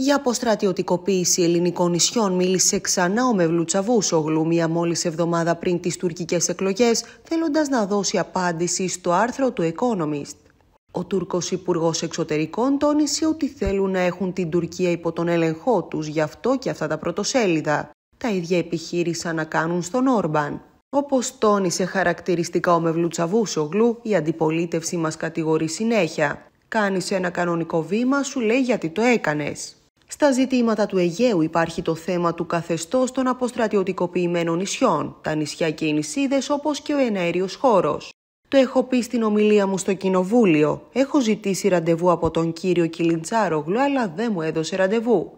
Για αποστρατιωτικοποίηση ελληνικών νησιών μίλησε ξανά ο Μευλού μία μόλις εβδομάδα πριν τις τουρκικές εκλογές, θέλοντας να δώσει απάντηση στο άρθρο του Economist. Ο Τούρκος υπουργός Εξωτερικών τόνισε ότι θέλουν να έχουν την Τουρκία υπό τον έλεγχό τους γι' αυτό και αυτά τα πρωτοσέλιδα. Τα ίδια επιχείρησαν να κάνουν στον Όρμπαν. Όπως τόνισε χαρακτηριστικά ο Μευλού η αντιπολίτευση μας κατηγορεί συνέχεια. Κάνεις ένα κανονικό βήμα, σου λέει γιατί το έκανες. Στα ζητήματα του Αιγαίου υπάρχει το θέμα του καθεστώς των αποστρατιωτικοποιημένων νησιών, τα νησιά και οι νησίδες όπως και ο εναέριος χώρος. Το έχω πει στην ομιλία μου στο Κοινοβούλιο. Έχω ζητήσει ραντεβού από τον κύριο Κιλιντσάρογλου αλλά δεν μου έδωσε ραντεβού.